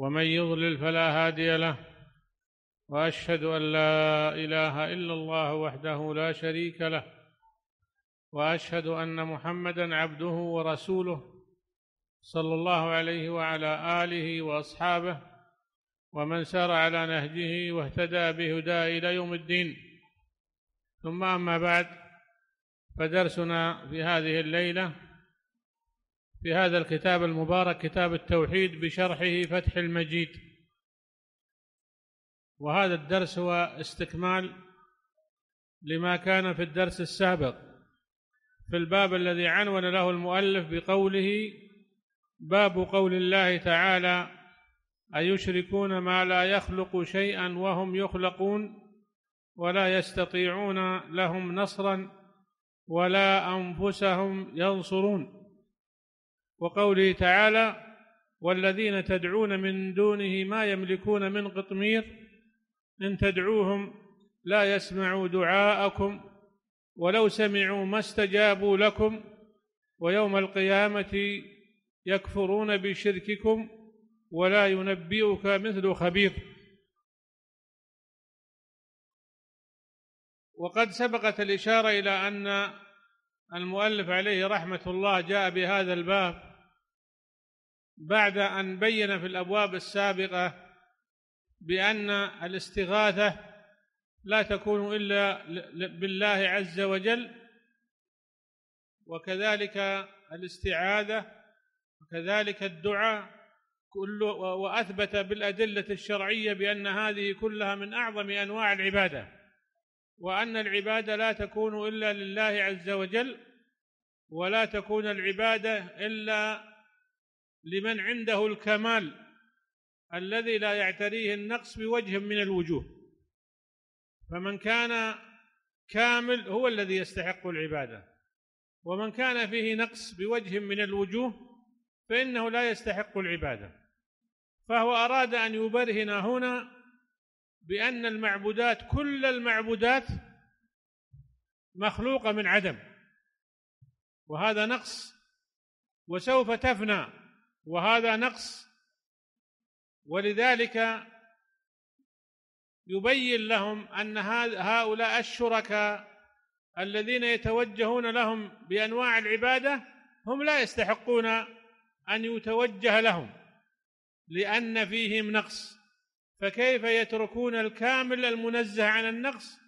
ومن يضلل فلا هادي له واشهد ان لا اله الا الله وحده لا شريك له واشهد ان محمدا عبده ورسوله صلى الله عليه وعلى اله واصحابه ومن سار على نهجه واهتدى بهداه الى يوم الدين ثم اما بعد فدرسنا في هذه الليله في هذا الكتاب المبارك كتاب التوحيد بشرحه فتح المجيد وهذا الدرس هو استكمال لما كان في الدرس السابق في الباب الذي عنون له المؤلف بقوله باب قول الله تعالى أيشركون ما لا يخلق شيئا وهم يخلقون ولا يستطيعون لهم نصرا ولا أنفسهم ينصرون وقوله تعالى والذين تدعون من دونه ما يملكون من قطمير إن تدعوهم لا يسمعوا دعاءكم ولو سمعوا ما استجابوا لكم ويوم القيامة يكفرون بشرككم ولا ينبئك مثل خبير وقد سبقت الإشارة إلى أن المؤلف عليه رحمة الله جاء بهذا الباب بعد أن بين في الأبواب السابقة بأن الاستغاثة لا تكون إلا بالله عز وجل وكذلك الاستعاذة وكذلك الدعاء كل وأثبت بالأدلة الشرعية بأن هذه كلها من أعظم أنواع العبادة وأن العبادة لا تكون إلا لله عز وجل ولا تكون العبادة إلا لمن عنده الكمال الذي لا يعتريه النقص بوجه من الوجوه فمن كان كامل هو الذي يستحق العباده ومن كان فيه نقص بوجه من الوجوه فانه لا يستحق العباده فهو اراد ان يبرهن هنا بان المعبودات كل المعبودات مخلوقه من عدم وهذا نقص وسوف تفنى وهذا نقص ولذلك يبين لهم ان هؤلاء الشركاء الذين يتوجهون لهم بانواع العباده هم لا يستحقون ان يتوجه لهم لان فيهم نقص فكيف يتركون الكامل المنزه عن النقص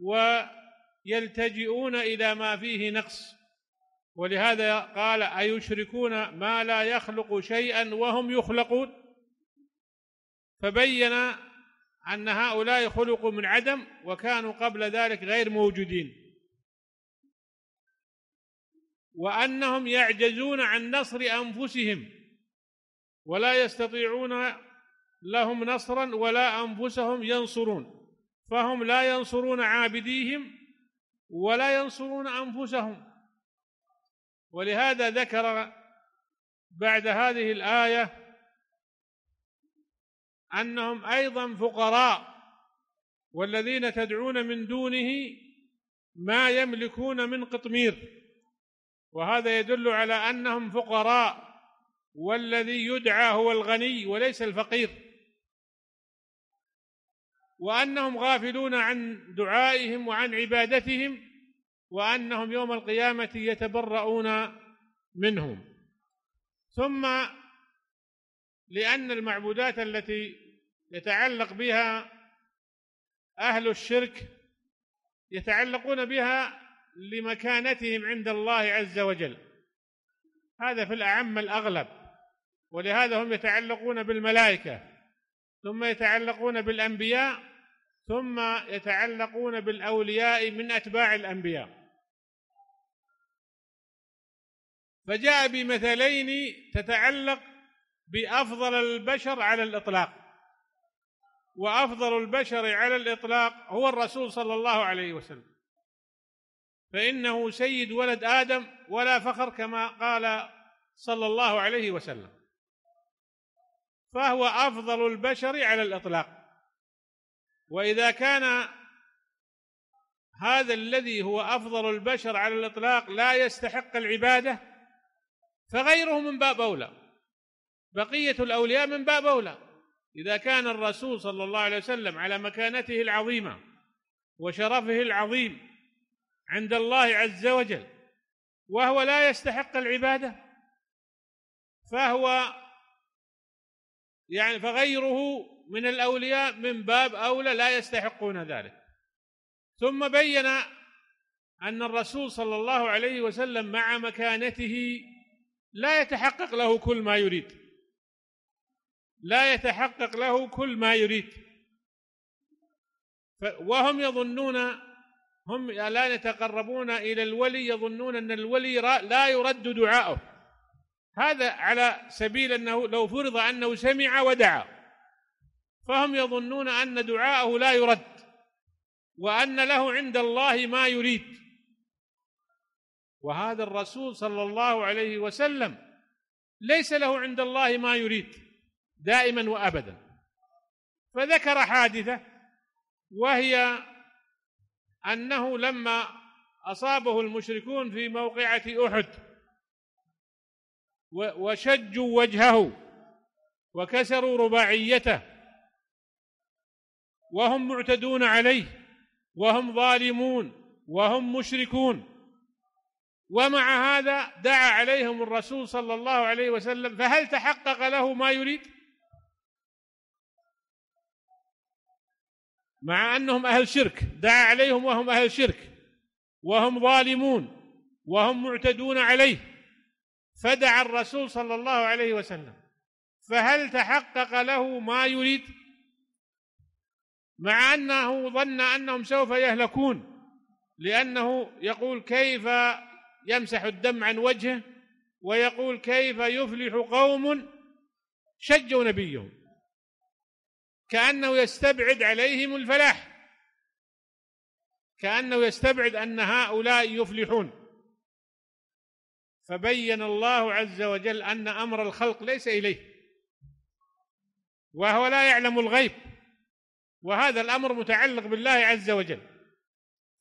ويلتجئون الى ما فيه نقص ولهذا قال أيشركون ما لا يخلق شيئا وهم يخلقون فبين أن هؤلاء خلقوا من عدم وكانوا قبل ذلك غير موجودين وأنهم يعجزون عن نصر أنفسهم ولا يستطيعون لهم نصرا ولا أنفسهم ينصرون فهم لا ينصرون عابديهم ولا ينصرون أنفسهم ولهذا ذكر بعد هذه الآية أنهم أيضا فقراء والذين تدعون من دونه ما يملكون من قطمير وهذا يدل على أنهم فقراء والذي يدعى هو الغني وليس الفقير وأنهم غافلون عن دعائهم وعن عبادتهم وأنهم يوم القيامة يتبرؤون منهم ثم لأن المعبودات التي يتعلق بها أهل الشرك يتعلقون بها لمكانتهم عند الله عز وجل هذا في الأعم الأغلب ولهذا هم يتعلقون بالملائكة ثم يتعلقون بالأنبياء ثم يتعلقون بالأولياء من أتباع الأنبياء فجاء بمثلين تتعلق بأفضل البشر على الإطلاق وأفضل البشر على الإطلاق هو الرسول صلى الله عليه وسلم فإنه سيد ولد آدم ولا فخر كما قال صلى الله عليه وسلم فهو أفضل البشر على الإطلاق وإذا كان هذا الذي هو أفضل البشر على الإطلاق لا يستحق العبادة فغيره من باب أولى بقية الأولياء من باب أولى إذا كان الرسول صلى الله عليه وسلم على مكانته العظيمة وشرفه العظيم عند الله عز وجل وهو لا يستحق العبادة فهو يعني فغيره من الأولياء من باب أولى لا يستحقون ذلك ثم بين أن الرسول صلى الله عليه وسلم مع مكانته لا يتحقق له كل ما يريد لا يتحقق له كل ما يريد وهم يظنون هم الآن يتقربون إلى الولي يظنون أن الولي لا يرد دعاءه هذا على سبيل أنه لو فرض أنه سمع ودعا فهم يظنون أن دعاءه لا يرد وأن له عند الله ما يريد وهذا الرسول صلى الله عليه وسلم ليس له عند الله ما يريد دائما وابدا فذكر حادثه وهي انه لما اصابه المشركون في موقعه احد وشجوا وجهه وكسروا رباعيته وهم معتدون عليه وهم ظالمون وهم مشركون ومع هذا دعا عليهم الرسول صلى الله عليه وسلم فهل تحقق له ما يريد مع انهم اهل شرك دعا عليهم وهم اهل شرك وهم ظالمون وهم معتدون عليه فدعا الرسول صلى الله عليه وسلم فهل تحقق له ما يريد مع انه ظن انهم سوف يهلكون لانه يقول كيف يمسح الدم عن وجهه ويقول كيف يفلح قوم شجوا نبيهم كأنه يستبعد عليهم الفلاح كأنه يستبعد أن هؤلاء يفلحون فبين الله عز وجل أن أمر الخلق ليس إليه وهو لا يعلم الغيب وهذا الأمر متعلق بالله عز وجل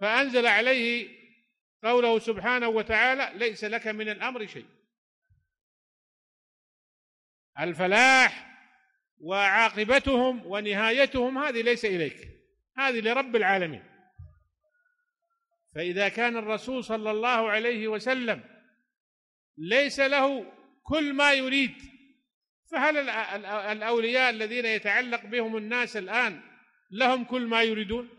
فأنزل عليه قوله سبحانه وتعالى ليس لك من الأمر شيء الفلاح وعاقبتهم ونهايتهم هذه ليس إليك هذه لرب العالمين فإذا كان الرسول صلى الله عليه وسلم ليس له كل ما يريد فهل الأولياء الذين يتعلق بهم الناس الآن لهم كل ما يريدون؟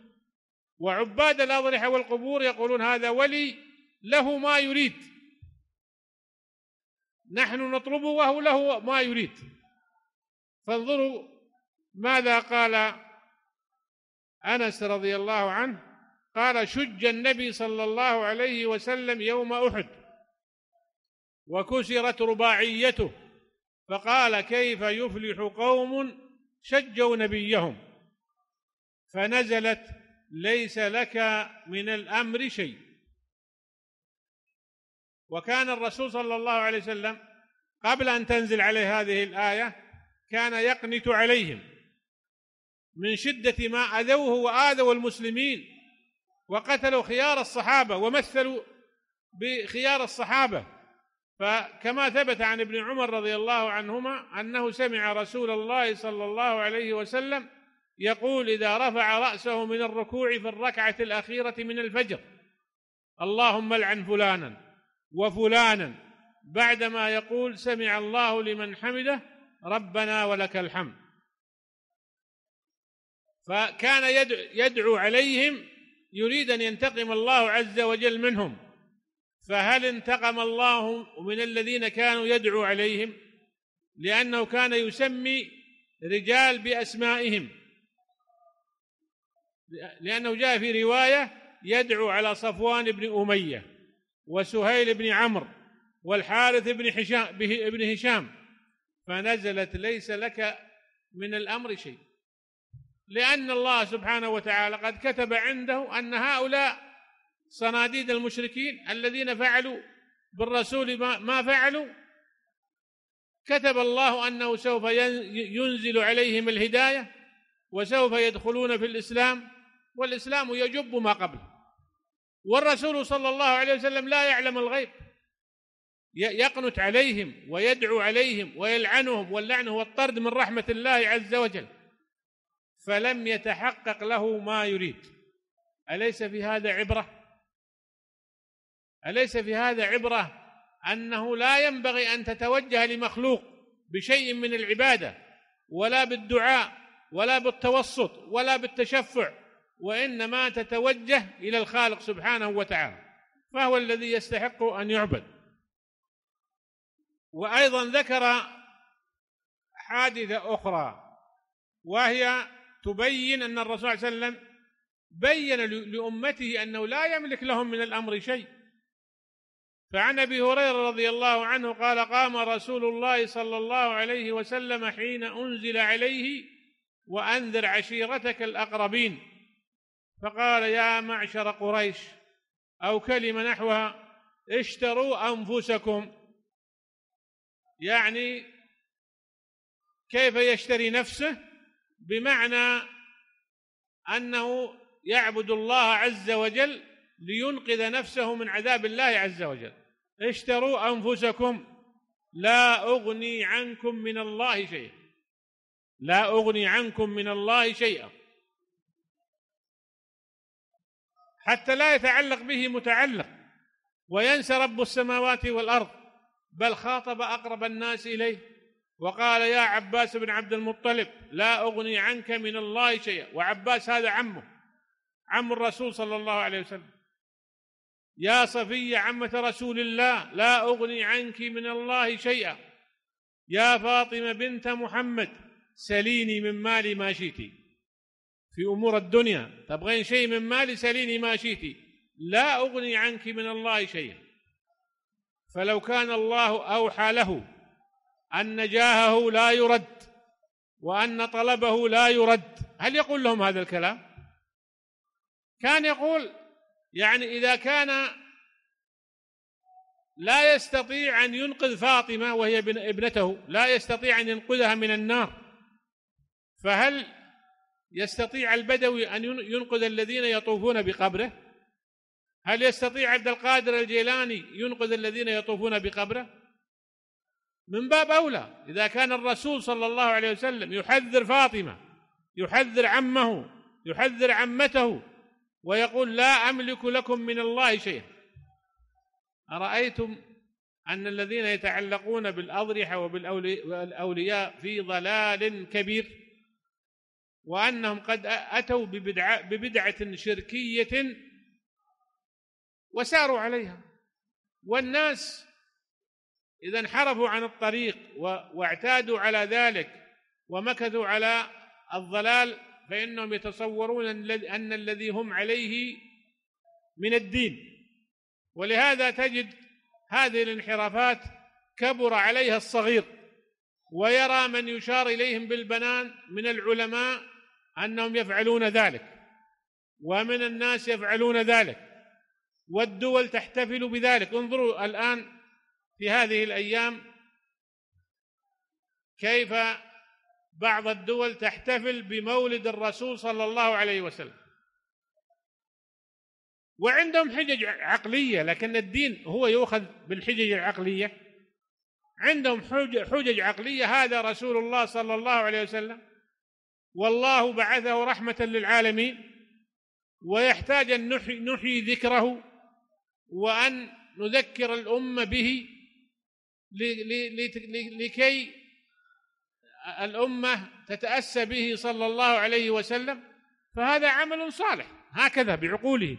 وعباد الأضرحة والقبور يقولون هذا ولي له ما يريد نحن نطلبه وهو له ما يريد فانظروا ماذا قال أنس رضي الله عنه قال شج النبي صلى الله عليه وسلم يوم أحد وكسرت رباعيته فقال كيف يفلح قوم شجوا نبيهم فنزلت ليس لك من الامر شيء وكان الرسول صلى الله عليه وسلم قبل ان تنزل عليه هذه الايه كان يقنت عليهم من شده ما اذوه واذوا المسلمين وقتلوا خيار الصحابه ومثلوا بخيار الصحابه فكما ثبت عن ابن عمر رضي الله عنهما انه سمع رسول الله صلى الله عليه وسلم يقول إذا رفع رأسه من الركوع في الركعة الأخيرة من الفجر اللهم العن فلانا وفلانا بعدما يقول سمع الله لمن حمده ربنا ولك الحمد فكان يدعو, يدعو عليهم يريد أن ينتقم الله عز وجل منهم فهل انتقم الله من الذين كانوا يدعو عليهم لأنه كان يسمي رجال بأسمائهم لأنه جاء في رواية يدعو على صفوان بن أمية وسهيل بن عمرو والحارث بن هشام بن هشام فنزلت ليس لك من الأمر شيء لأن الله سبحانه وتعالى قد كتب عنده أن هؤلاء صناديد المشركين الذين فعلوا بالرسول ما فعلوا كتب الله أنه سوف ينزل عليهم الهداية وسوف يدخلون في الإسلام والإسلام يجب ما قبله والرسول صلى الله عليه وسلم لا يعلم الغيب يقنت عليهم ويدعو عليهم ويلعنهم واللعن هو الطرد من رحمة الله عز وجل فلم يتحقق له ما يريد أليس في هذا عبرة أليس في هذا عبرة أنه لا ينبغي أن تتوجه لمخلوق بشيء من العبادة ولا بالدعاء ولا بالتوسط ولا بالتشفع وإنما تتوجه إلى الخالق سبحانه وتعالى فهو الذي يستحق أن يعبد وأيضا ذكر حادثة أخرى وهي تبين أن الرسول صلى الله عليه وسلم بين لأمته أنه لا يملك لهم من الأمر شيء فعن أبي هريرة رضي الله عنه قال قام رسول الله صلى الله عليه وسلم حين أنزل عليه وأنذر عشيرتك الأقربين فقال يا معشر قريش أو كلمة نحوها اشتروا أنفسكم يعني كيف يشتري نفسه بمعنى أنه يعبد الله عز وجل لينقذ نفسه من عذاب الله عز وجل اشتروا أنفسكم لا أغني عنكم من الله شيئا لا أغني عنكم من الله شيئا حتى لا يتعلق به متعلق وينسى رب السماوات والأرض بل خاطب أقرب الناس إليه وقال يا عباس بن عبد المطلب لا أغني عنك من الله شيئا وعباس هذا عمه عم الرسول صلى الله عليه وسلم يا صفية عمة رسول الله لا أغني عنك من الله شيئا يا فاطمة بنت محمد سليني من مالي ما شئت في أمور الدنيا تبغين شيء من مالي سليني ما شئتي لا أغني عنك من الله شيئا فلو كان الله أوحى له أن جاهه لا يرد وأن طلبه لا يرد هل يقول لهم هذا الكلام كان يقول يعني إذا كان لا يستطيع أن ينقذ فاطمة وهي ابنته لا يستطيع أن ينقذها من النار فهل يستطيع البدوي أن ينقذ الذين يطوفون بقبره هل يستطيع عبد القادر الجيلاني ينقذ الذين يطوفون بقبره من باب أولى إذا كان الرسول صلى الله عليه وسلم يحذر فاطمة يحذر عمه يحذر عمته ويقول لا أملك لكم من الله شيئا أرأيتم أن الذين يتعلقون بالأضرحة وبالأولياء في ضلال كبير وأنهم قد أتوا ببدعة, ببدعة شركية وساروا عليها والناس إذا انحرفوا عن الطريق واعتادوا على ذلك ومكثوا على الضلال فإنهم يتصورون أن الذي هم عليه من الدين ولهذا تجد هذه الانحرافات كبر عليها الصغير ويرى من يشار إليهم بالبنان من العلماء انهم يفعلون ذلك ومن الناس يفعلون ذلك والدول تحتفل بذلك انظروا الان في هذه الايام كيف بعض الدول تحتفل بمولد الرسول صلى الله عليه وسلم وعندهم حجج عقليه لكن الدين هو يؤخذ بالحجج العقليه عندهم حجج عقليه هذا رسول الله صلى الله عليه وسلم والله بعثه رحمة للعالمين ويحتاج أن نحيي, نحي ذكره وأن نذكر الأمة به لكي الأمة تتأسى به صلى الله عليه وسلم فهذا عمل صالح هكذا بعقولهم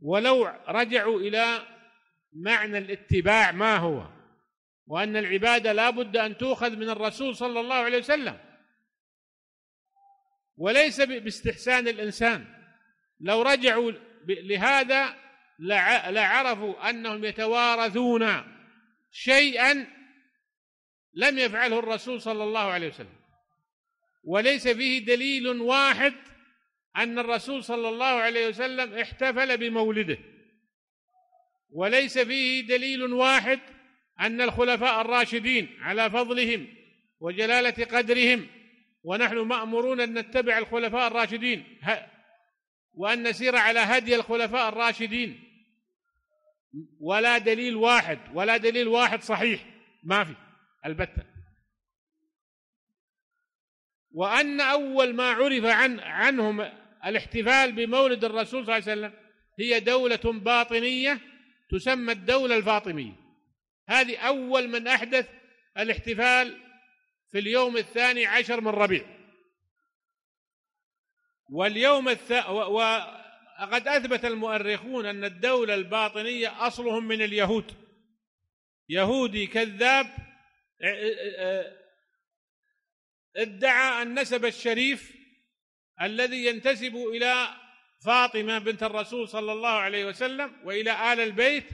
ولو رجعوا إلى معنى الاتباع ما هو وأن العبادة لا بد أن تؤخذ من الرسول صلى الله عليه وسلم وليس باستحسان الإنسان لو رجعوا لهذا لعرفوا أنهم يتوارثون شيئا لم يفعله الرسول صلى الله عليه وسلم وليس فيه دليل واحد أن الرسول صلى الله عليه وسلم احتفل بمولده وليس فيه دليل واحد أن الخلفاء الراشدين على فضلهم وجلالة قدرهم ونحن مأمورون أن نتبع الخلفاء الراشدين وأن نسير على هدي الخلفاء الراشدين ولا دليل واحد ولا دليل واحد صحيح ما في البتة وأن أول ما عرف عن عنهم الاحتفال بمولد الرسول صلى الله عليه وسلم هي دولة باطنية تسمى الدولة الفاطمية هذه أول من أحدث الاحتفال في اليوم الثاني عشر من ربيع واليوم الث... و... وقد أثبت المؤرخون أن الدولة الباطنية أصلهم من اليهود يهودي كذاب ادعى النسب الشريف الذي ينتسب إلى فاطمة بنت الرسول صلى الله عليه وسلم وإلى آل البيت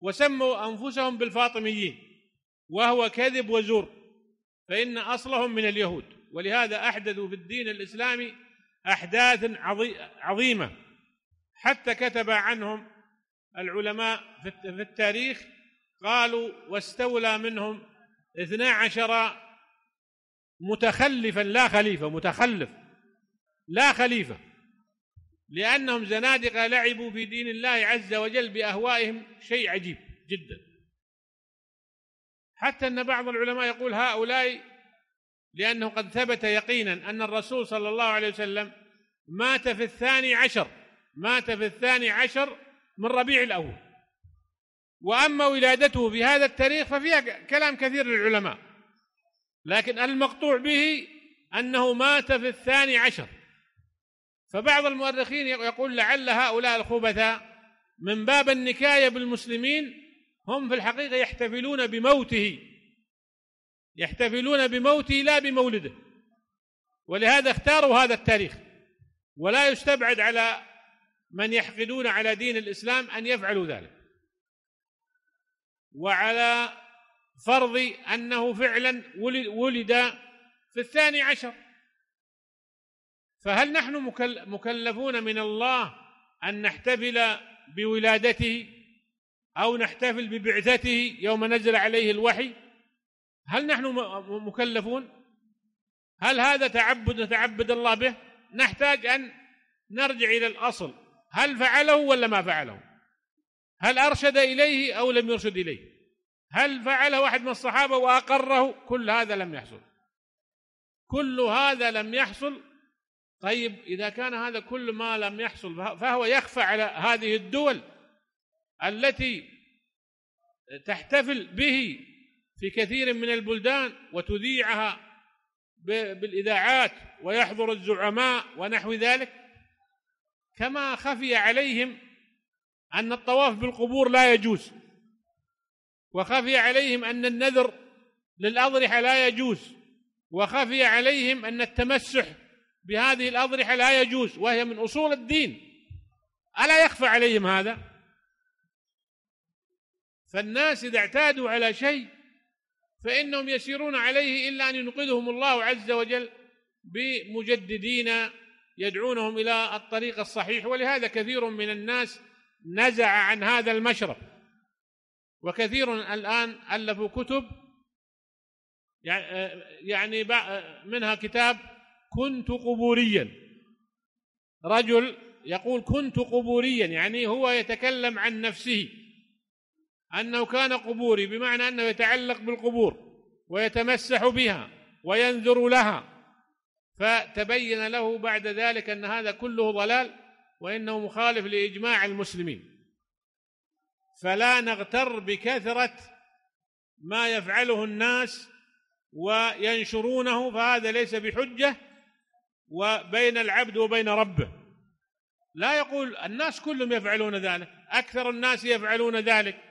وسموا أنفسهم بالفاطميين وهو كذب وزور فإن أصلهم من اليهود ولهذا أحدثوا في الدين الإسلامي أحداث عظيمة حتى كتب عنهم العلماء في التاريخ قالوا واستولى منهم اثنا عشر متخلفا لا خليفة متخلف لا خليفة لأنهم زنادقة لعبوا في دين الله عز وجل بأهوائهم شيء عجيب جدا حتى أن بعض العلماء يقول هؤلاء لأنه قد ثبت يقينا أن الرسول صلى الله عليه وسلم مات في الثاني عشر مات في الثاني عشر من ربيع الأول وأما ولادته في هذا التاريخ ففيها كلام كثير للعلماء لكن المقطوع به أنه مات في الثاني عشر فبعض المؤرخين يقول لعل هؤلاء الخبثاء من باب النكاية بالمسلمين هم في الحقيقة يحتفلون بموته يحتفلون بموته لا بمولده ولهذا اختاروا هذا التاريخ ولا يستبعد على من يحقدون على دين الإسلام أن يفعلوا ذلك وعلى فرض أنه فعلا ولد في الثاني عشر فهل نحن مكلفون من الله أن نحتفل بولادته أو نحتفل ببعثته يوم نزل عليه الوحي هل نحن مكلفون هل هذا تعبد نتعبد الله به نحتاج أن نرجع إلى الأصل هل فعله ولا ما فعله هل أرشد إليه أو لم يرشد إليه هل فعله واحد من الصحابة وأقره كل هذا لم يحصل كل هذا لم يحصل طيب إذا كان هذا كل ما لم يحصل فهو يخفى على هذه الدول التي تحتفل به في كثير من البلدان وتذيعها بالإذاعات ويحضر الزعماء ونحو ذلك كما خفي عليهم أن الطواف بالقبور لا يجوز وخفي عليهم أن النذر للأضرحة لا يجوز وخفي عليهم أن التمسح بهذه الأضرحة لا يجوز وهي من أصول الدين ألا يخفى عليهم هذا؟ فالناس إذا اعتادوا على شيء فإنهم يسيرون عليه إلا أن ينقذهم الله عز وجل بمجددين يدعونهم إلى الطريق الصحيح ولهذا كثير من الناس نزع عن هذا المشرب وكثير الآن ألفوا كتب يعني منها كتاب كنت قبوريا رجل يقول كنت قبوريا يعني هو يتكلم عن نفسه أنه كان قبوري بمعنى أنه يتعلق بالقبور ويتمسح بها وينذر لها فتبين له بعد ذلك أن هذا كله ضلال وإنه مخالف لإجماع المسلمين فلا نغتر بكثرة ما يفعله الناس وينشرونه فهذا ليس بحجة وبين العبد وبين ربه لا يقول الناس كلهم يفعلون ذلك أكثر الناس يفعلون ذلك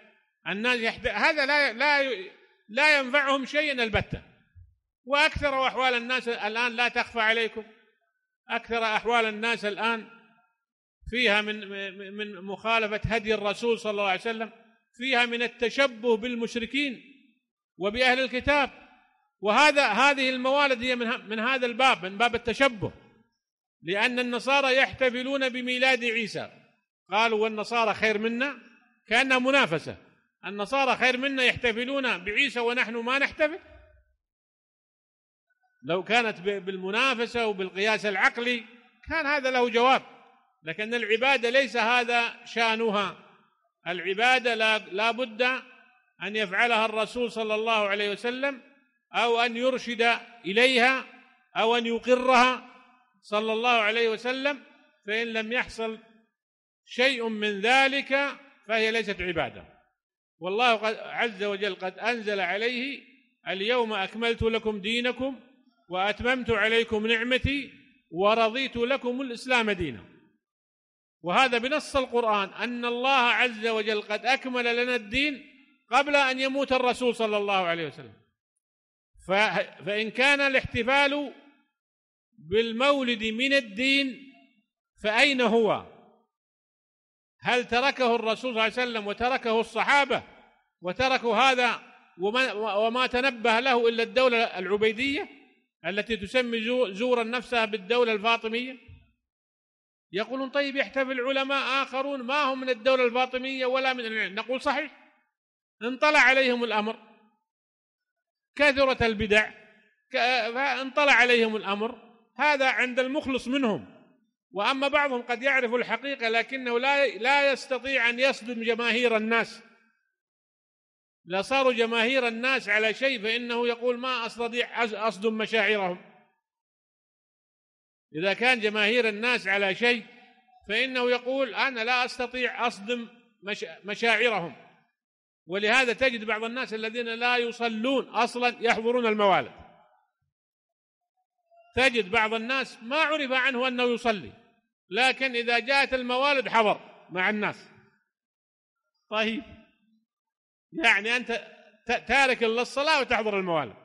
الناس يحد... هذا لا لا لا ينفعهم شيء البتة وأكثر أحوال الناس الآن لا تخفى عليكم أكثر أحوال الناس الآن فيها من من مخالفة هدي الرسول صلى الله عليه وسلم فيها من التشبه بالمشركين وبأهل الكتاب وهذا هذه الموالد هي من من هذا الباب من باب التشبه لأن النصارى يحتفلون بميلاد عيسى قالوا والنصارى خير منا كأنها منافسة النصارى خير منا يحتفلون بعيسى ونحن ما نحتفل لو كانت بالمنافسة وبالقياس العقلي كان هذا له جواب لكن العبادة ليس هذا شانها العبادة لا, بد أن يفعلها الرسول صلى الله عليه وسلم أو أن يرشد إليها أو أن يقرها صلى الله عليه وسلم فإن لم يحصل شيء من ذلك فهي ليست عباده والله قد عز وجل قد أنزل عليه اليوم أكملت لكم دينكم وأتممت عليكم نعمتي ورضيت لكم الإسلام دينا وهذا بنص القرآن أن الله عز وجل قد أكمل لنا الدين قبل أن يموت الرسول صلى الله عليه وسلم فإن كان الاحتفال بالمولد من الدين فأين هو؟ هل تركه الرسول صلى الله عليه وسلم وتركه الصحابة وتركوا هذا وما, وما تنبه له إلا الدولة العبيدية التي تسمي زورا نفسها بالدولة الفاطمية يقولون طيب يحتفل علماء آخرون ما هم من الدولة الفاطمية ولا من العلم نقول صحيح انطلع عليهم الأمر كثرة البدع فانطلع عليهم الأمر هذا عند المخلص منهم واما بعضهم قد يعرف الحقيقه لكنه لا لا يستطيع ان يصدم جماهير الناس لصاروا جماهير الناس على شيء فانه يقول ما استطيع اصدم مشاعرهم اذا كان جماهير الناس على شيء فانه يقول انا لا استطيع اصدم مشاعرهم ولهذا تجد بعض الناس الذين لا يصلون اصلا يحضرون الموالد تجد بعض الناس ما عرف عنه أنه يصلي لكن إذا جاءت الموالد حضر مع الناس طيب يعني أنت تارك للصلاة وتحضر الموالد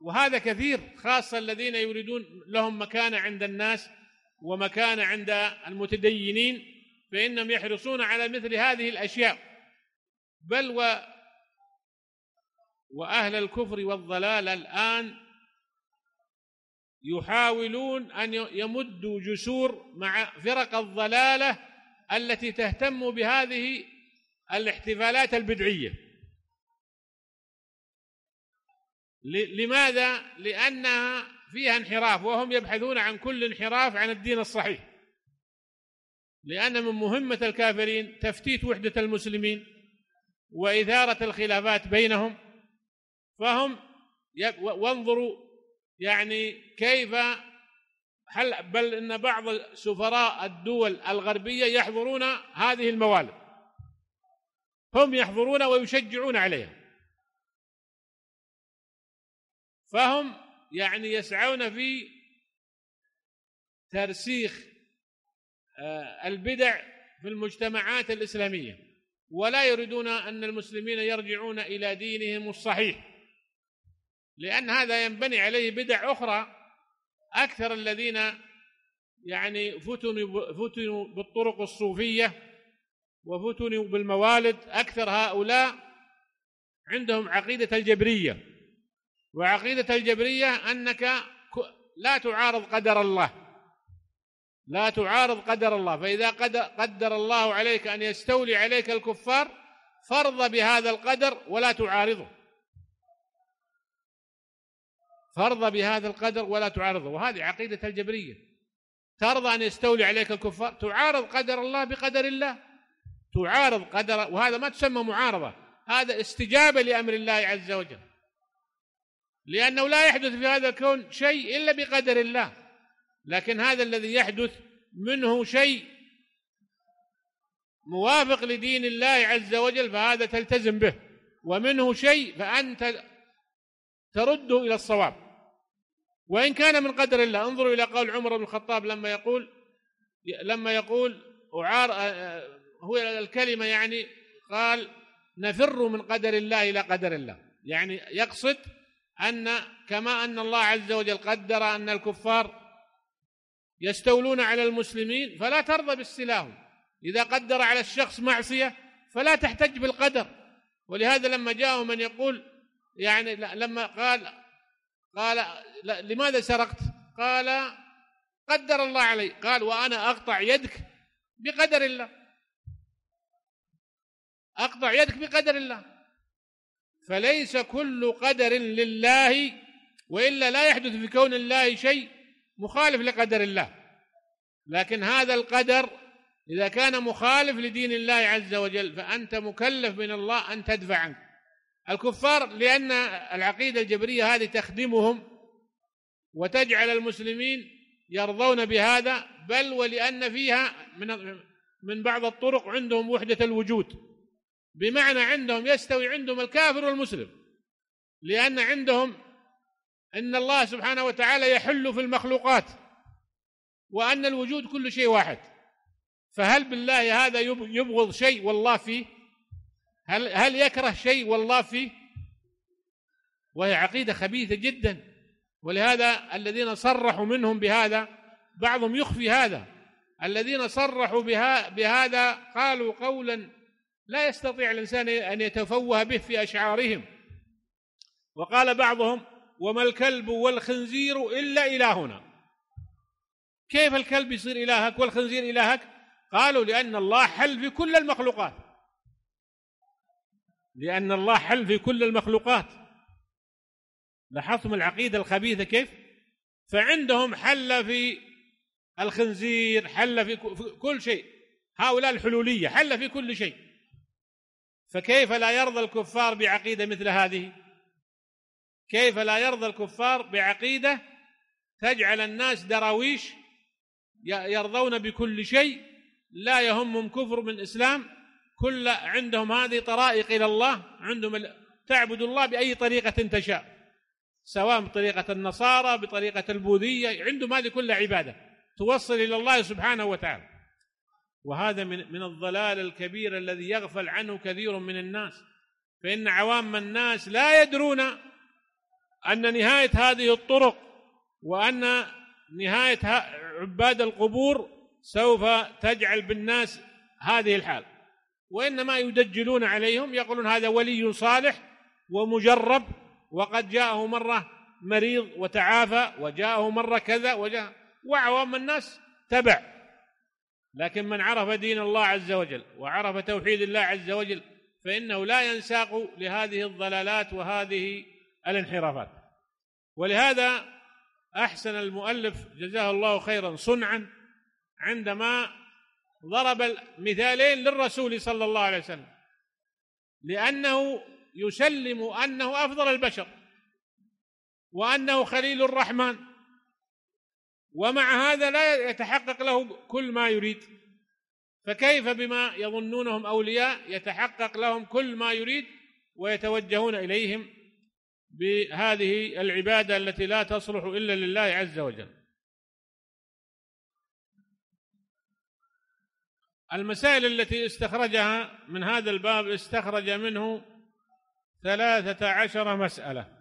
وهذا كثير خاصة الذين يريدون لهم مكانة عند الناس ومكانة عند المتدينين فإنهم يحرصون على مثل هذه الأشياء بل و وأهل الكفر والضلال الآن يحاولون أن يمدوا جسور مع فرق الضلالة التي تهتم بهذه الاحتفالات البدعية لماذا؟ لأنها فيها انحراف وهم يبحثون عن كل انحراف عن الدين الصحيح لأن من مهمة الكافرين تفتيت وحدة المسلمين وإثارة الخلافات بينهم فهم وانظروا يعني كيف هل بل ان بعض سفراء الدول الغربيه يحضرون هذه الموالد هم يحضرون ويشجعون عليها فهم يعني يسعون في ترسيخ آه، البدع في المجتمعات الاسلاميه ولا يريدون ان المسلمين يرجعون الى دينهم الصحيح لأن هذا ينبني عليه بدع أخرى أكثر الذين يعني فتنوا فتنوا بالطرق الصوفية وفتنوا بالموالد أكثر هؤلاء عندهم عقيدة الجبرية وعقيدة الجبرية أنك لا تعارض قدر الله لا تعارض قدر الله فإذا قدر الله عليك أن يستولي عليك الكفار فرض بهذا القدر ولا تعارضه فرض بهذا القدر ولا تعارضه وهذه عقيدة الجبرية ترضى أن يستولي عليك الكفار تعارض قدر الله بقدر الله تعارض قدر وهذا ما تسمى معارضة هذا استجابة لأمر الله عز وجل لأنه لا يحدث في هذا الكون شيء إلا بقدر الله لكن هذا الذي يحدث منه شيء موافق لدين الله عز وجل فهذا تلتزم به ومنه شيء فأنت ترده إلى الصواب وإن كان من قدر الله انظروا إلى قول عمر بن الخطاب لما يقول لما يقول أعار آه، هو الكلمة يعني قال نفر من قدر الله إلى قدر الله يعني يقصد أن كما أن الله عز وجل قدر أن الكفار يستولون على المسلمين فلا ترضى بالسلاح إذا قدر على الشخص معصية فلا تحتج بالقدر ولهذا لما جاءه من يقول يعني لما قال قال لا لماذا سرقت قال قدر الله علي قال وأنا أقطع يدك بقدر الله أقطع يدك بقدر الله فليس كل قدر لله وإلا لا يحدث في كون الله شيء مخالف لقدر الله لكن هذا القدر إذا كان مخالف لدين الله عز وجل فأنت مكلف من الله أن تدفع عنه الكفار لأن العقيدة الجبرية هذه تخدمهم وتجعل المسلمين يرضون بهذا بل ولأن فيها من من بعض الطرق عندهم وحدة الوجود بمعنى عندهم يستوي عندهم الكافر والمسلم لأن عندهم أن الله سبحانه وتعالى يحل في المخلوقات وأن الوجود كل شيء واحد فهل بالله هذا يبغض شيء والله فيه هل هل يكره شيء والله فيه وهي عقيدة خبيثة جدا ولهذا الذين صرحوا منهم بهذا بعضهم يخفي هذا الذين صرحوا بها بهذا قالوا قولا لا يستطيع الانسان ان يتفوه به في اشعارهم وقال بعضهم وما الكلب والخنزير الا الهنا كيف الكلب يصير الهك والخنزير الهك قالوا لان الله حل في كل المخلوقات لان الله حل في كل المخلوقات لاحظتم العقيده الخبيثه كيف فعندهم حل في الخنزير حل في كل شيء هؤلاء الحلوليه حل في كل شيء فكيف لا يرضى الكفار بعقيده مثل هذه كيف لا يرضى الكفار بعقيده تجعل الناس دراويش يرضون بكل شيء لا يهمهم كفر من اسلام كل عندهم هذه طرائق الى الله عندهم تعبد الله باي طريقه تشاء سواء بطريقة النصارى بطريقة البوذية عندهم هذه كلها عبادة توصل إلى الله سبحانه وتعالى وهذا من من الضلال الكبير الذي يغفل عنه كثير من الناس فإن عوام الناس لا يدرون أن نهاية هذه الطرق وأن نهاية عباد القبور سوف تجعل بالناس هذه الحال وإنما يدجلون عليهم يقولون هذا ولي صالح ومجرب وقد جاءه مرة مريض وتعافى وجاءه مرة كذا وجاء وعوام الناس تبع لكن من عرف دين الله عز وجل وعرف توحيد الله عز وجل فإنه لا ينساق لهذه الضلالات وهذه الانحرافات ولهذا أحسن المؤلف جزاه الله خيرا صنعا عندما ضرب مثالين للرسول صلى الله عليه وسلم لأنه يسلم انه افضل البشر وانه خليل الرحمن ومع هذا لا يتحقق له كل ما يريد فكيف بما يظنونهم اولياء يتحقق لهم كل ما يريد ويتوجهون اليهم بهذه العباده التي لا تصلح الا لله عز وجل المسائل التي استخرجها من هذا الباب استخرج منه ثلاثة عشر مسألة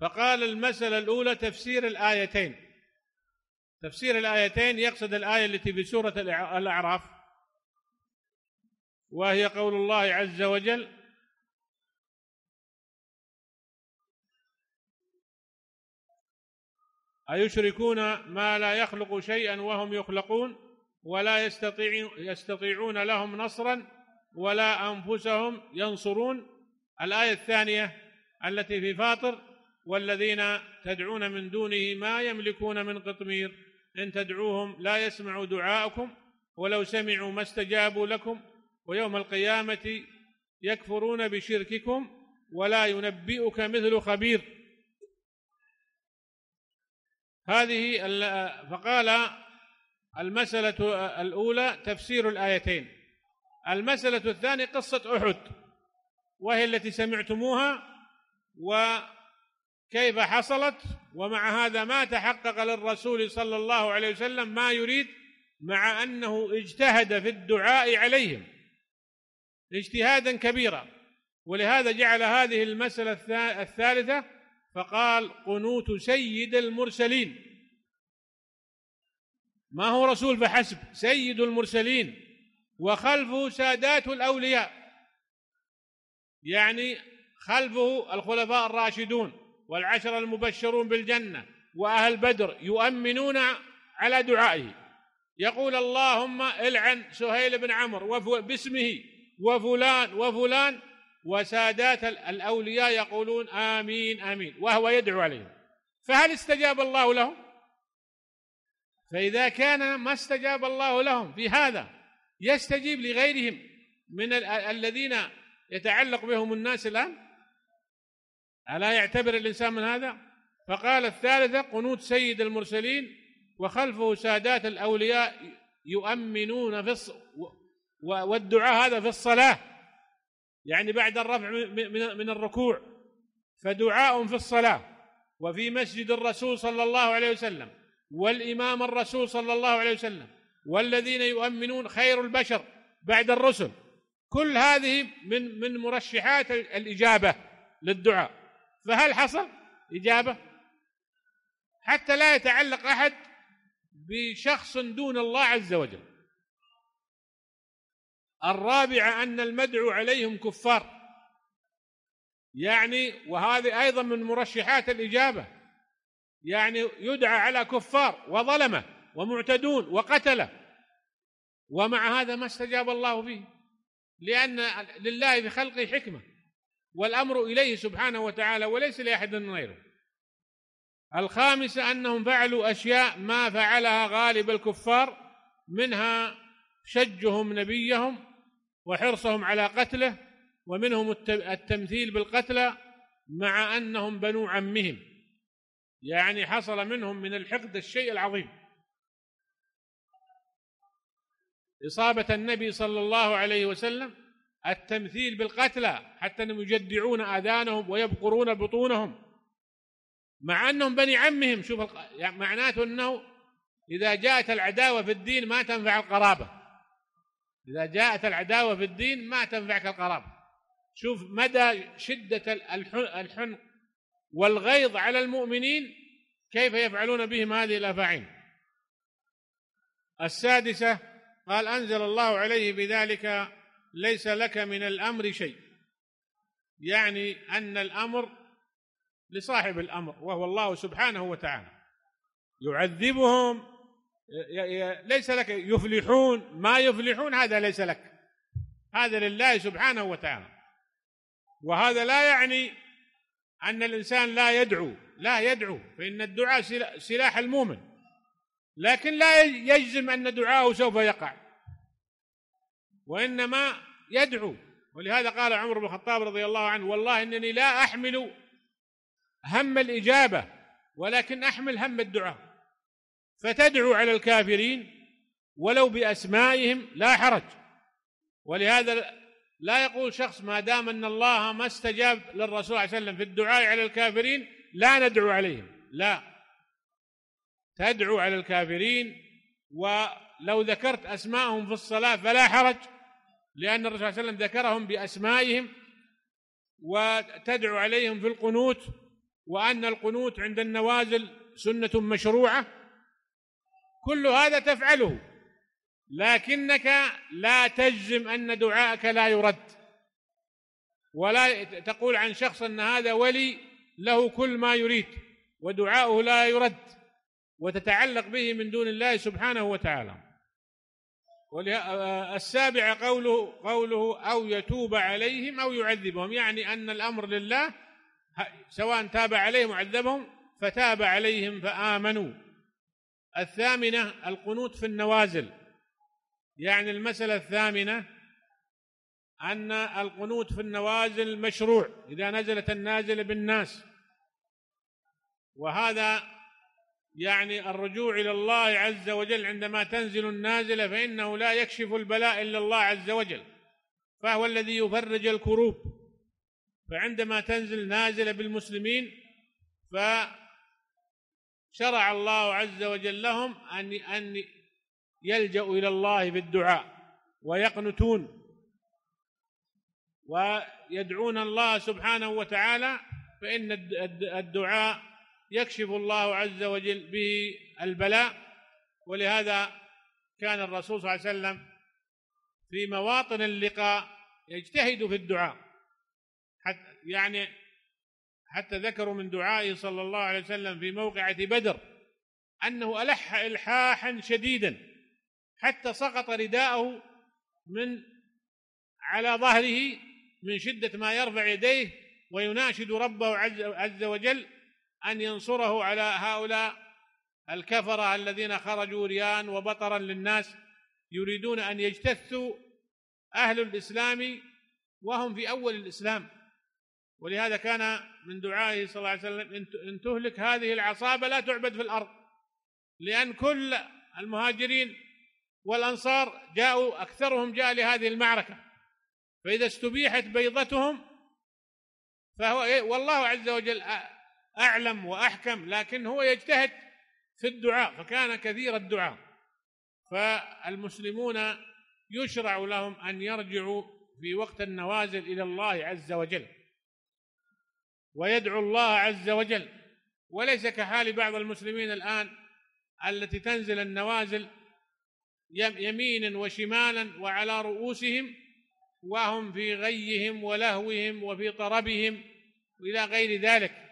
فقال المسألة الأولى تفسير الآيتين تفسير الآيتين يقصد الآية التي في سورة الأعراف وهي قول الله عز وجل أيشركون ما لا يخلق شيئا وهم يخلقون ولا يستطيعون لهم نصرا ولا أنفسهم ينصرون الآية الثانية التي في فاطر والذين تدعون من دونه ما يملكون من قطمير إن تدعوهم لا يسمعوا دعاءكم ولو سمعوا ما استجابوا لكم ويوم القيامة يكفرون بشرككم ولا ينبئك مثل خبير هذه فقال المسألة الأولى تفسير الآيتين المسألة الثانية قصة أحد وهي التي سمعتموها وكيف حصلت ومع هذا ما تحقق للرسول صلى الله عليه وسلم ما يريد مع أنه اجتهد في الدعاء عليهم اجتهادا كبيرا ولهذا جعل هذه المسألة الثالثة فقال قنوت سيد المرسلين ما هو رسول فحسب سيد المرسلين وخلفه سادات الأولياء يعني خلفه الخلفاء الراشدون والعشر المبشرون بالجنة وأهل بدر يؤمنون على دعائه يقول اللهم العن سهيل بن عمرو باسمه وفلان وفلان وسادات الأولياء يقولون آمين آمين وهو يدعو عليهم فهل استجاب الله لهم؟ فإذا كان ما استجاب الله لهم في هذا يستجيب لغيرهم من الذين يتعلق بهم الناس الآن ألا يعتبر الإنسان من هذا فقال الثالثة قنوت سيد المرسلين وخلفه سادات الأولياء يؤمنون في الص... والدعاء هذا في الصلاة يعني بعد الرفع من الركوع فدعاء في الصلاة وفي مسجد الرسول صلى الله عليه وسلم والإمام الرسول صلى الله عليه وسلم والذين يؤمنون خير البشر بعد الرسل كل هذه من من مرشحات الاجابه للدعاء فهل حصل اجابه حتى لا يتعلق احد بشخص دون الله عز وجل الرابعه ان المدعو عليهم كفار يعني وهذه ايضا من مرشحات الاجابه يعني يدعى على كفار وظلمه ومعتدون وقتله ومع هذا ما استجاب الله به لأن لله في خلقه حكمة والأمر إليه سبحانه وتعالى وليس لأحد غيره الخامسة أنهم فعلوا أشياء ما فعلها غالب الكفار منها شجهم نبيهم وحرصهم على قتله ومنهم التمثيل بالقتلى مع أنهم بنو عمهم يعني حصل منهم من الحقد الشيء العظيم إصابة النبي صلى الله عليه وسلم التمثيل بالقتلى حتى أنهم يجدعون آذانهم ويبقرون بطونهم مع أنهم بني عمهم شوف يعني معناته أنه إذا جاءت العداوة في الدين ما تنفع القرابة إذا جاءت العداوة في الدين ما تنفعك القرابة شوف مدى شدة الحنق والغيظ على المؤمنين كيف يفعلون بهم هذه الأفاعيل السادسة قال أنزل الله عليه بذلك ليس لك من الأمر شيء يعني أن الأمر لصاحب الأمر وهو الله سبحانه وتعالى يعذبهم ليس لك يفلحون ما يفلحون هذا ليس لك هذا لله سبحانه وتعالى وهذا لا يعني أن الإنسان لا يدعو لا يدعو فإن الدعاء سلاح المؤمن لكن لا يجزم أن دعاءه سوف يقع وإنما يدعو ولهذا قال عمر بن الخطاب رضي الله عنه والله إنني لا أحمل هم الإجابة ولكن أحمل هم الدعاء فتدعو على الكافرين ولو بأسمائهم لا حرج ولهذا لا يقول شخص ما دام أن الله ما استجاب للرسول صلى الله عليه وسلم في الدعاء على الكافرين لا ندعو عليهم لا تدعو على الكافرين ولو ذكرت أسماءهم في الصلاة فلا حرج لأن الرسول صلى الله عليه وسلم ذكرهم بأسمائهم وتدعو عليهم في القنوت وأن القنوت عند النوازل سنة مشروعة كل هذا تفعله لكنك لا تجزم أن دعاءك لا يرد ولا تقول عن شخص أن هذا ولي له كل ما يريد ودعاؤه لا يرد وتتعلق به من دون الله سبحانه وتعالى السابع قوله قوله أو يتوب عليهم أو يعذبهم يعني أن الأمر لله سواء تاب عليهم وعذبهم فتاب عليهم فآمنوا الثامنة القنوط في النوازل يعني المسألة الثامنة أن القنوط في النوازل مشروع إذا نزلت النازلة بالناس وهذا يعني الرجوع إلى الله عز وجل عندما تنزل النازلة فإنه لا يكشف البلاء إلا الله عز وجل فهو الذي يفرج الكروب فعندما تنزل نازلة بالمسلمين فشرع الله عز وجل لهم أن أن يلجأوا إلى الله في الدعاء ويقنتون ويدعون الله سبحانه وتعالى فإن الدعاء يكشف الله عز وجل به البلاء ولهذا كان الرسول صلى الله عليه وسلم في مواطن اللقاء يجتهد في الدعاء حتى يعني حتى ذكروا من دعائه صلى الله عليه وسلم في موقعة بدر أنه ألح إلحاحا شديدا حتى سقط رداءه من على ظهره من شدة ما يرفع يديه ويناشد ربه عز, وجل أن ينصره على هؤلاء الكفرة الذين خرجوا ريان وبطرا للناس يريدون أن يجتثوا أهل الإسلام وهم في أول الإسلام ولهذا كان من دعائه صلى الله عليه وسلم إن تهلك هذه العصابة لا تعبد في الأرض لأن كل المهاجرين والأنصار جاءوا أكثرهم جاء لهذه المعركة فإذا استبيحت بيضتهم فهو إيه، والله عز وجل أعلم وأحكم لكن هو يجتهد في الدعاء فكان كثير الدعاء فالمسلمون يشرع لهم أن يرجعوا في وقت النوازل إلى الله عز وجل ويدعو الله عز وجل وليس كحال بعض المسلمين الآن التي تنزل النوازل يمينا وشمالا وعلى رؤوسهم وهم في غيهم ولهوهم وفي طربهم إلى غير ذلك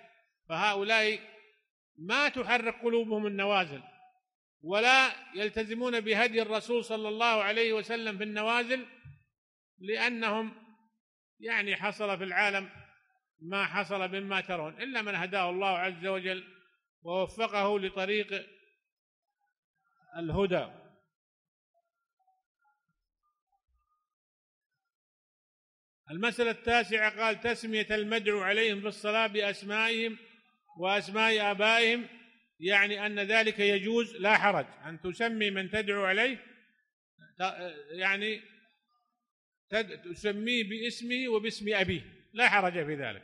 فهؤلاء ما تحرك قلوبهم النوازل ولا يلتزمون بهدي الرسول صلى الله عليه وسلم في النوازل لأنهم يعني حصل في العالم ما حصل مما ترون إلا من هداه الله عز وجل ووفقه لطريق الهدى المسألة التاسعة قال تسمية المدعو عليهم في الصلاة بأسمائهم وأسماء آبائهم يعني أن ذلك يجوز لا حرج أن تسمي من تدعو عليه يعني تسميه باسمه وباسم أبيه لا حرج في ذلك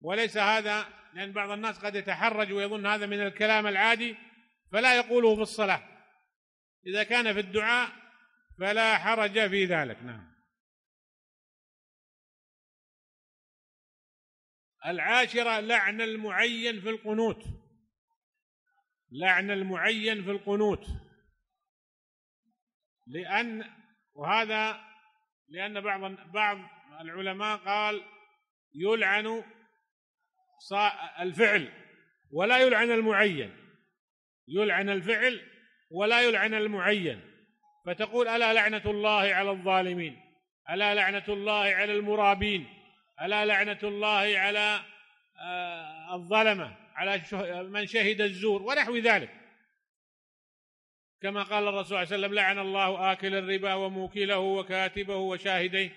وليس هذا لأن بعض الناس قد يتحرج ويظن هذا من الكلام العادي فلا يقوله في الصلاة إذا كان في الدعاء فلا حرج في ذلك نعم العاشرة لعن المعين في القنوت لعن المعين في القنوت لأن وهذا لأن بعض بعض العلماء قال يلعن الفعل ولا يلعن المعين يلعن الفعل ولا يلعن المعين فتقول ألا لعنة الله على الظالمين ألا لعنة الله على المرابين ألا لعنة الله على آه، الظلمة على من شهد الزور ونحو ذلك كما قال الرسول صلى الله عليه وسلم لعن الله آكل الربا وموكله وكاتبه وشاهديه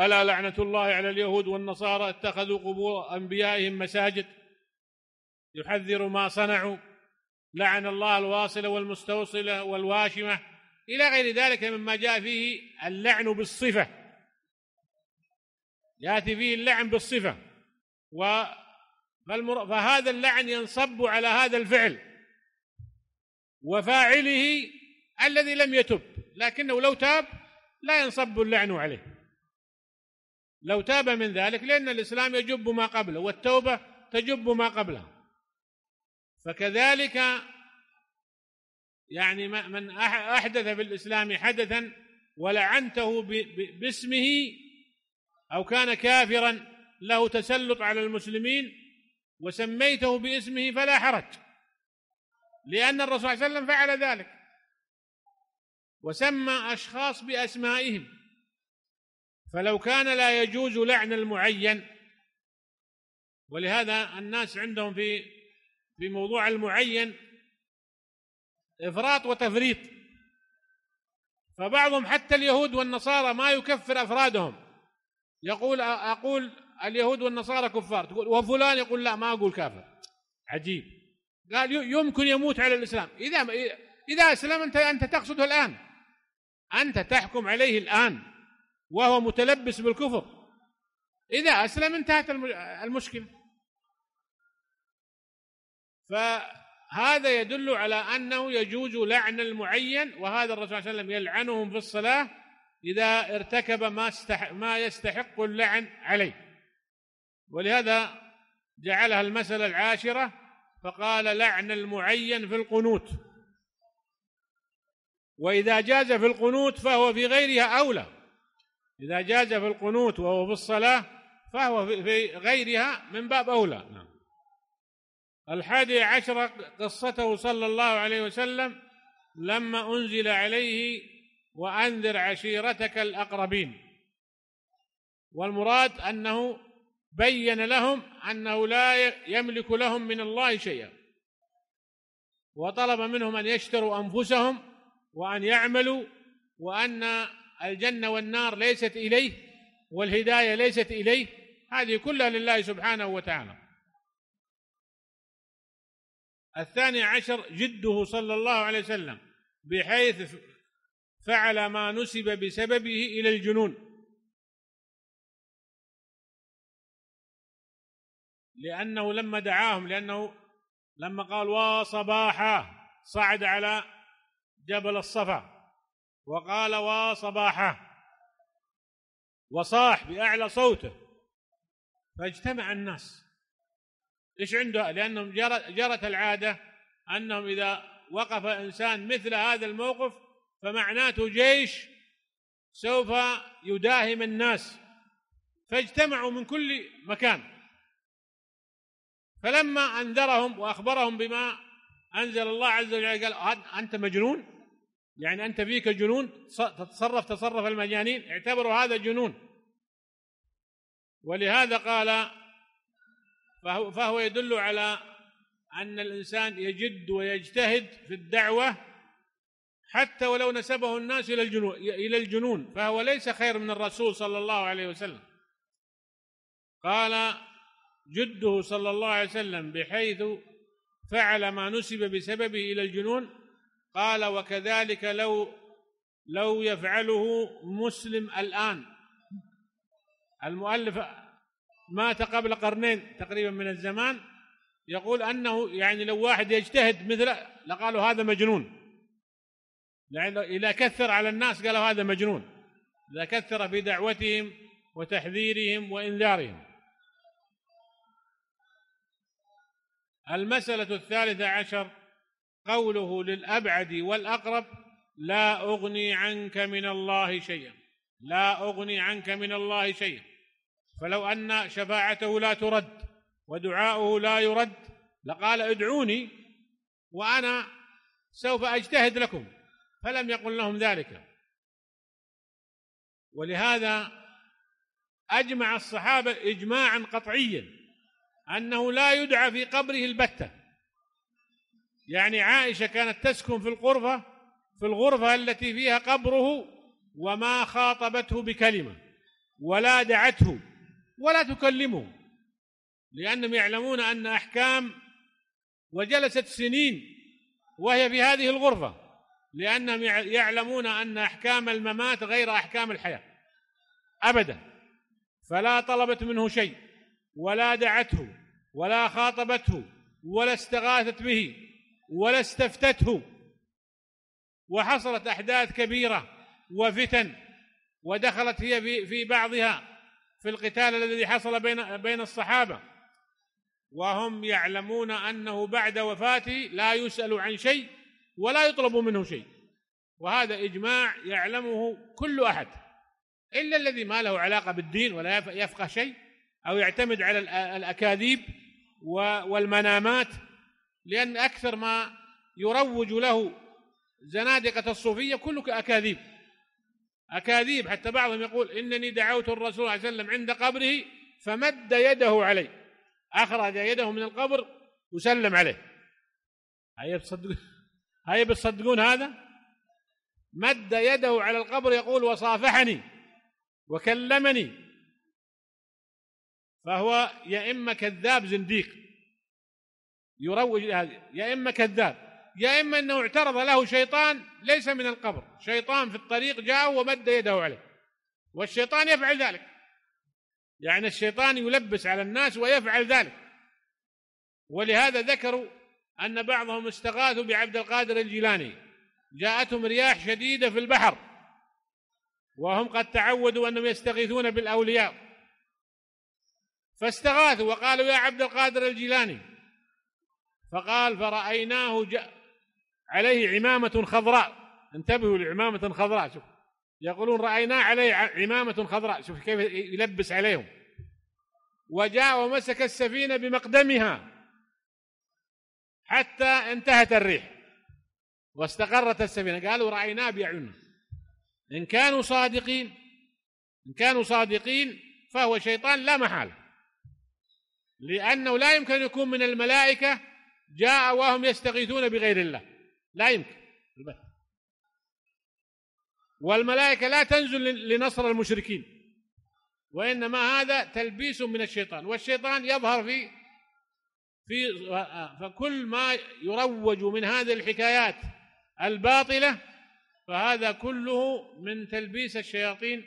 ألا لعنة الله على اليهود والنصارى اتخذوا قبور أنبيائهم مساجد يحذر ما صنعوا لعن الله الواصلة والمستوصلة والواشمة إلى غير ذلك مما جاء فيه اللعن بالصفة ياتي فيه اللعن بالصفه و فهذا اللعن ينصب على هذا الفعل وفاعله الذي لم يتب لكنه لو تاب لا ينصب اللعن عليه لو تاب من ذلك لأن الإسلام يجب ما قبله والتوبة تجب ما قبله فكذلك يعني من أحدث في الإسلام حدثا ولعنته باسمه أو كان كافرا له تسلط على المسلمين وسميته باسمه فلا حرج لأن الرسول صلى الله عليه وسلم فعل ذلك وسمى أشخاص بأسمائهم فلو كان لا يجوز لعن المعين ولهذا الناس عندهم في في موضوع المعين افراط وتفريط فبعضهم حتى اليهود والنصارى ما يكفر افرادهم يقول أقول اليهود والنصارى كفار تقول وفلان يقول لا ما أقول كافر عجيب قال يمكن يموت على الإسلام إذا إذا أسلم أنت أنت تقصده الآن أنت تحكم عليه الآن وهو متلبس بالكفر إذا أسلم انتهت المشكلة فهذا يدل على أنه يجوز لعن المعين وهذا الرسول صلى الله عليه وسلم يلعنهم في الصلاة إذا ارتكب ما, استحق ما يستحق اللعن عليه ولهذا جعلها المسألة العاشرة فقال لعن المعين في القنوت وإذا جاز في القنوت فهو في غيرها أولى إذا جاز في القنوت وهو في الصلاة فهو في غيرها من باب أولى نعم الحادي عشر قصته صلى الله عليه وسلم لما أنزل عليه وأنذر عشيرتك الأقربين والمراد أنه بين لهم أنه لا يملك لهم من الله شيئا وطلب منهم أن يشتروا أنفسهم وأن يعملوا وأن الجنة والنار ليست إليه والهداية ليست إليه هذه كلها لله سبحانه وتعالى الثاني عشر جده صلى الله عليه وسلم بحيث فعل ما نسب بسببه إلى الجنون لأنه لما دعاهم لأنه لما قال وصباحا صعد على جبل الصفا وقال وصباحا وصاح بأعلى صوته فاجتمع الناس ايش عنده لأنهم جرت العادة أنهم إذا وقف إنسان مثل هذا الموقف فمعناته جيش سوف يداهم الناس فاجتمعوا من كل مكان فلما انذرهم واخبرهم بما انزل الله عز وجل قال انت مجنون يعني انت فيك جنون تتصرف تصرف المجانين اعتبروا هذا جنون ولهذا قال فهو, فهو يدل على ان الانسان يجد ويجتهد في الدعوه حتى ولو نسبه الناس الى الجنون الى الجنون فهو ليس خير من الرسول صلى الله عليه وسلم قال جده صلى الله عليه وسلم بحيث فعل ما نسب بسببه الى الجنون قال وكذلك لو لو يفعله مسلم الان المؤلف مات قبل قرنين تقريبا من الزمان يقول انه يعني لو واحد يجتهد مثله لقالوا هذا مجنون لأنه إذا كثر على الناس قالوا هذا مجنون إذا كثر في دعوتهم وتحذيرهم وإنذارهم المسألة الثالثة عشر قوله للأبعد والأقرب لا أغني عنك من الله شيئا لا أغني عنك من الله شيئا فلو أن شفاعته لا ترد ودعاؤه لا يرد لقال ادعوني وأنا سوف أجتهد لكم فلم يقل لهم ذلك ولهذا أجمع الصحابة إجماعا قطعيا أنه لا يدعى في قبره البتة يعني عائشة كانت تسكن في الغرفة في الغرفة التي فيها قبره وما خاطبته بكلمة ولا دعته ولا تكلمه لأنهم يعلمون أن أحكام وجلست سنين وهي في هذه الغرفة لأنهم يعلمون أن أحكام الممات غير أحكام الحياة أبدا فلا طلبت منه شيء ولا دعته ولا خاطبته ولا استغاثت به ولا استفتته وحصلت أحداث كبيرة وفتن ودخلت هي في بعضها في القتال الذي حصل بين بين الصحابة وهم يعلمون أنه بعد وفاته لا يسأل عن شيء ولا يطلب منه شيء وهذا إجماع يعلمه كل أحد إلا الذي ما له علاقة بالدين ولا يفقه شيء أو يعتمد على الأكاذيب والمنامات لأن أكثر ما يروج له زنادقة الصوفية كله أكاذيب أكاذيب حتى بعضهم يقول إنني دعوت الرسول صلى الله عليه وسلم عند قبره فمد يده علي أخرج يده من القبر وسلم عليه هيا أيوة، تصدق هاي بتصدقون هذا مد يده على القبر يقول وصافحني وكلمني فهو يا إما كذاب زنديق يروج لهذا يا إما كذاب يا إما أنه اعترض له شيطان ليس من القبر شيطان في الطريق جاء ومد يده عليه والشيطان يفعل ذلك يعني الشيطان يلبس على الناس ويفعل ذلك ولهذا ذكروا أن بعضهم استغاثوا بعبد القادر الجيلاني جاءتهم رياح شديدة في البحر وهم قد تعودوا أنهم يستغيثون بالأولياء فاستغاثوا وقالوا يا عبد القادر الجيلاني فقال فرأيناه جاء عليه عمامة خضراء انتبهوا لعمامة خضراء شوف يقولون رأيناه عليه عمامة خضراء شوف كيف يلبس عليهم وجاء ومسك السفينة بمقدمها حتى انتهت الريح واستقرت السفينة قالوا رأيناه بأعيننا إن كانوا صادقين إن كانوا صادقين فهو شيطان لا محالة لأنه لا يمكن يكون من الملائكة جاء وهم يستغيثون بغير الله لا يمكن والملائكة لا تنزل لنصر المشركين وإنما هذا تلبيس من الشيطان والشيطان يظهر في في فكل ما يروج من هذه الحكايات الباطلة فهذا كله من تلبيس الشياطين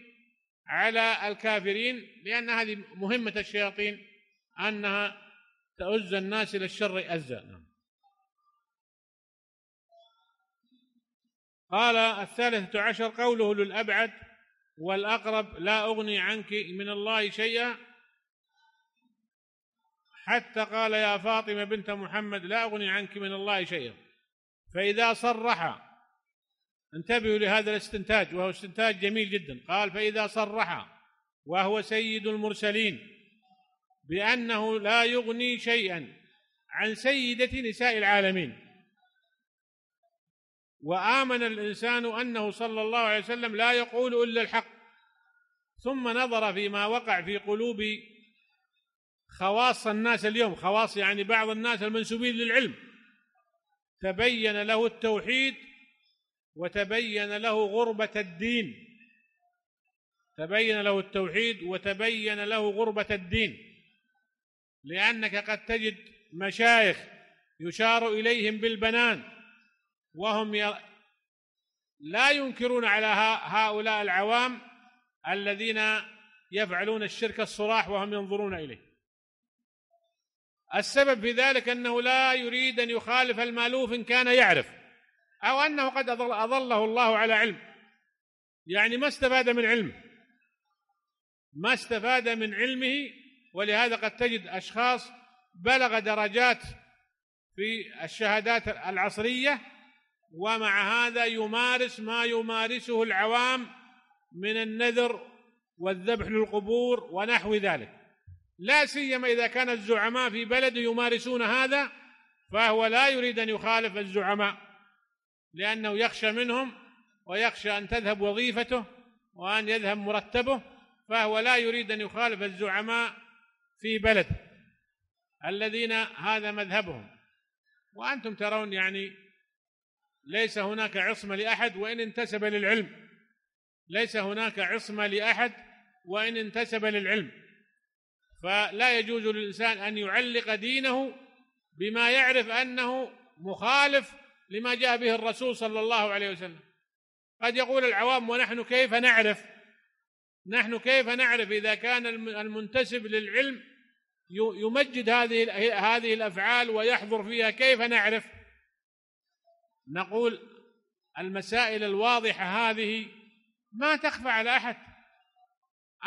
على الكافرين لأن هذه مهمة الشياطين أنها تؤز الناس إلى الشر أزا نعم. قال الثالثة عشر قوله للأبعد والأقرب لا أغني عنك من الله شيئا حتى قال يا فاطمة بنت محمد لا أغني عنك من الله شيئا فإذا صرح انتبهوا لهذا الاستنتاج وهو استنتاج جميل جدا قال فإذا صرح وهو سيد المرسلين بأنه لا يغني شيئا عن سيدة نساء العالمين وآمن الإنسان أنه صلى الله عليه وسلم لا يقول إلا الحق ثم نظر فيما وقع في قلوب خواص الناس اليوم خواص يعني بعض الناس المنسوبين للعلم تبين له التوحيد وتبين له غربة الدين تبين له التوحيد وتبين له غربة الدين لأنك قد تجد مشايخ يشار إليهم بالبنان وهم لا ينكرون على هؤلاء العوام الذين يفعلون الشرك الصراح وهم ينظرون إليه السبب في ذلك أنه لا يريد أن يخالف المألوف إن كان يعرف أو أنه قد أضل أضله الله على علم يعني ما استفاد من علمه ما استفاد من علمه ولهذا قد تجد أشخاص بلغ درجات في الشهادات العصرية ومع هذا يمارس ما يمارسه العوام من النذر والذبح للقبور ونحو ذلك لا سيما إذا كان الزعماء في بلده يمارسون هذا فهو لا يريد أن يخالف الزعماء لأنه يخشى منهم ويخشى أن تذهب وظيفته وأن يذهب مرتبه فهو لا يريد أن يخالف الزعماء في بلده الذين هذا مذهبهم وأنتم ترون يعني ليس هناك عصمة لأحد وإن انتسب للعلم ليس هناك عصمة لأحد وإن انتسب للعلم فلا يجوز للإنسان أن يعلق دينه بما يعرف أنه مخالف لما جاء به الرسول صلى الله عليه وسلم قد يقول العوام ونحن كيف نعرف نحن كيف نعرف إذا كان المنتسب للعلم يمجد هذه هذه الأفعال ويحضر فيها كيف نعرف نقول المسائل الواضحة هذه ما تخفى على أحد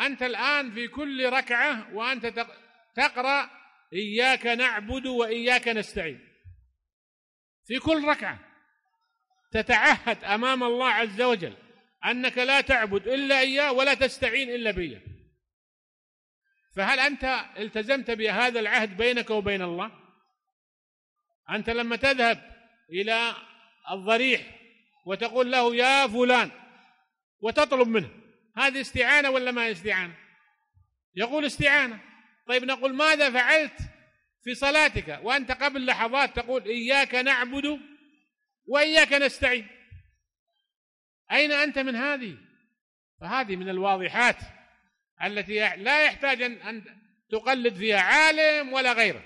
أنت الآن في كل ركعة وأنت تقرأ إياك نعبد وإياك نستعين في كل ركعة تتعهد أمام الله عز وجل أنك لا تعبد إلا إياه ولا تستعين إلا بيه فهل أنت التزمت بهذا العهد بينك وبين الله أنت لما تذهب إلى الضريح وتقول له يا فلان وتطلب منه هذه استعانة ولا ما استعانة يقول استعانة طيب نقول ماذا فعلت في صلاتك وأنت قبل لحظات تقول إياك نعبد وإياك نستعين أين أنت من هذه فهذه من الواضحات التي لا يحتاج أن تقلد فيها عالم ولا غيره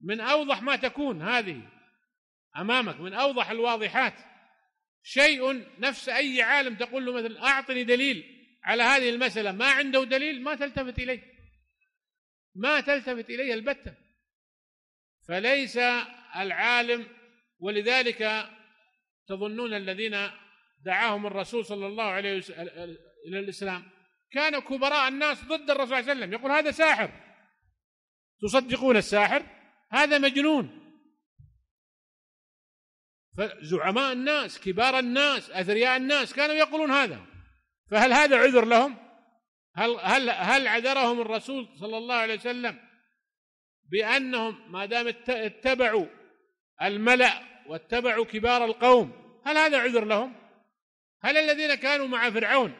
من أوضح ما تكون هذه أمامك من أوضح الواضحات شيء نفس أي عالم تقول له مثلا أعطني دليل على هذه المسألة ما عنده دليل ما تلتفت إليه ما تلتفت إليه البتة فليس العالم ولذلك تظنون الذين دعاهم الرسول صلى الله عليه وسلم إلى الإسلام كان كبراء الناس ضد الرسول صلى الله عليه وسلم يقول هذا ساحر تصدقون الساحر هذا مجنون فزعماء الناس كبار الناس اثرياء الناس كانوا يقولون هذا فهل هذا عذر لهم؟ هل هل هل عذرهم الرسول صلى الله عليه وسلم بانهم ما دام اتبعوا الملأ واتبعوا كبار القوم هل هذا عذر لهم؟ هل الذين كانوا مع فرعون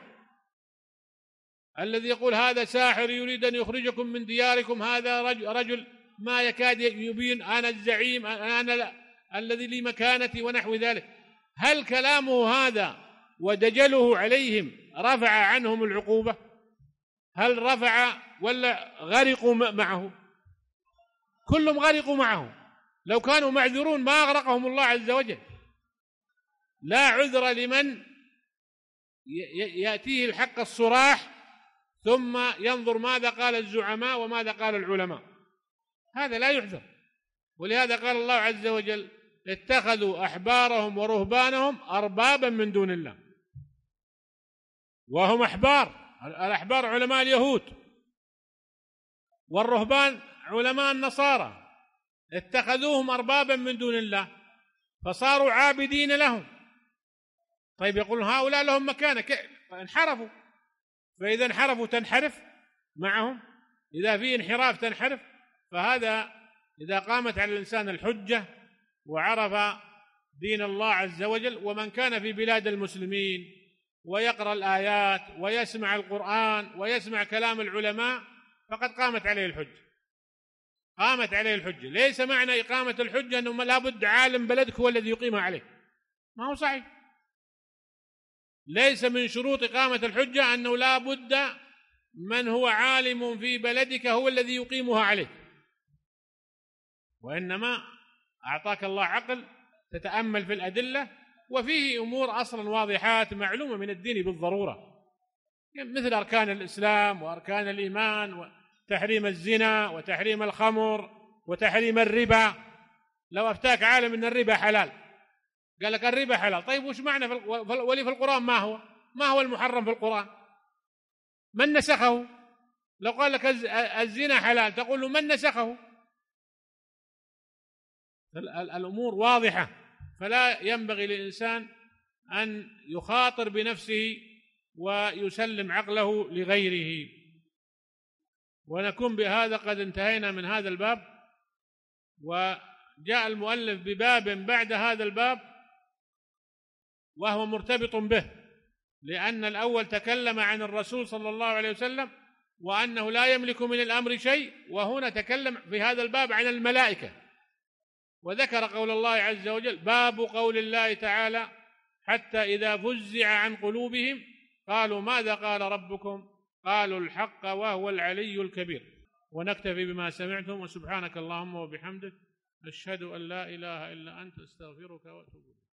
الذي يقول هذا ساحر يريد ان يخرجكم من دياركم هذا رجل ما يكاد يبين انا الزعيم انا الذي لمكانتي ونحو ذلك هل كلامه هذا ودجله عليهم رفع عنهم العقوبة هل رفع ولا غرقوا معه كلهم غرقوا معه لو كانوا معذرون ما أغرقهم الله عز وجل لا عذر لمن يأتيه الحق الصراح ثم ينظر ماذا قال الزعماء وماذا قال العلماء هذا لا يعذر ولهذا قال الله عز وجل اتخذوا احبارهم ورهبانهم اربابا من دون الله وهم احبار الاحبار علماء اليهود والرهبان علماء النصارى اتخذوهم اربابا من دون الله فصاروا عابدين لهم طيب يقولون هؤلاء لهم مكانه انحرفوا فاذا انحرفوا تنحرف معهم اذا في انحراف تنحرف فهذا اذا قامت على الانسان الحجه وعرف دين الله عز وجل ومن كان في بلاد المسلمين ويقرا الايات ويسمع القران ويسمع كلام العلماء فقد قامت عليه الحجه قامت عليه الحجه ليس معنى اقامه الحجه انه لا بد عالم بلدك هو الذي يقيمها عليه ما هو صحيح ليس من شروط اقامه الحجه انه لا بد من هو عالم في بلدك هو الذي يقيمها عليه وانما أعطاك الله عقل تتأمل في الأدلة وفيه أمور أصلا واضحات معلومة من الدين بالضرورة مثل أركان الإسلام وأركان الإيمان وتحريم الزنا وتحريم الخمر وتحريم الربا لو أفتاك عالم أن الربا حلال قال لك الربا حلال طيب وش معنى ولي في القرآن ما هو ما هو المحرم في القرآن من نسخه لو قال لك الزنا حلال تقول له من نسخه الامور واضحه فلا ينبغي للانسان ان يخاطر بنفسه ويسلم عقله لغيره ونكون بهذا قد انتهينا من هذا الباب وجاء المؤلف بباب بعد هذا الباب وهو مرتبط به لأن الأول تكلم عن الرسول صلى الله عليه وسلم وأنه لا يملك من الأمر شيء وهنا تكلم في هذا الباب عن الملائكة وذكر قول الله عز وجل باب قول الله تعالى حتى إذا فزع عن قلوبهم قالوا ماذا قال ربكم قالوا الحق وهو العلي الكبير ونكتفي بما سمعتم وسبحانك اللهم وبحمدك نشهد أن لا إله إلا أنت استغفرك وأتوب إليك